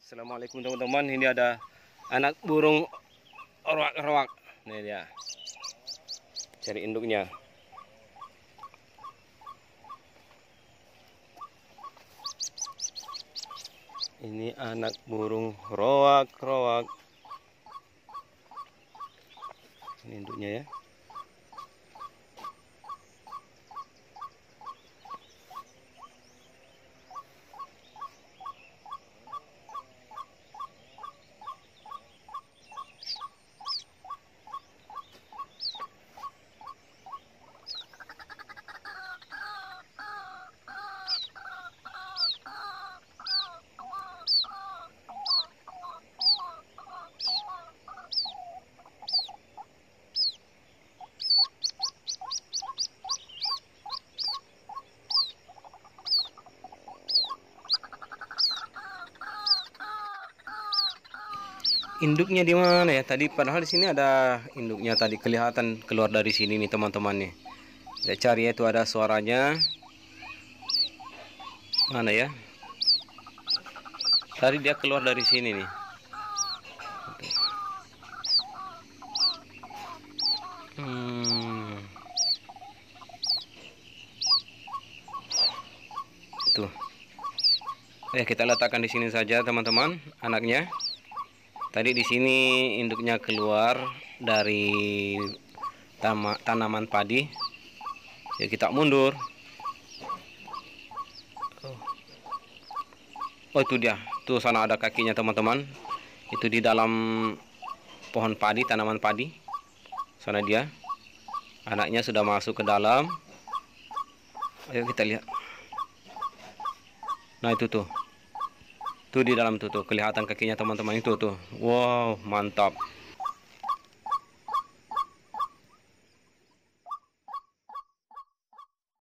Assalamualaikum teman-teman ini ada anak burung roak-roak ini dia cari induknya ini anak burung roak-roak ini induknya ya induknya di mana ya tadi padahal di sini ada induknya tadi kelihatan keluar dari sini nih teman-teman nih saya cari ya itu ada suaranya mana ya tadi dia keluar dari sini nih hmm. tuh eh kita letakkan di sini saja teman-teman anaknya Tadi di sini induknya keluar dari tama, tanaman padi. Ya kita mundur. Oh itu dia, tuh sana ada kakinya teman-teman. Itu di dalam pohon padi, tanaman padi. Sana dia, anaknya sudah masuk ke dalam. Ayo kita lihat. Nah itu tuh. Tuh di dalam tuh tuh kelihatan kakinya teman-teman itu tuh. Wow, mantap.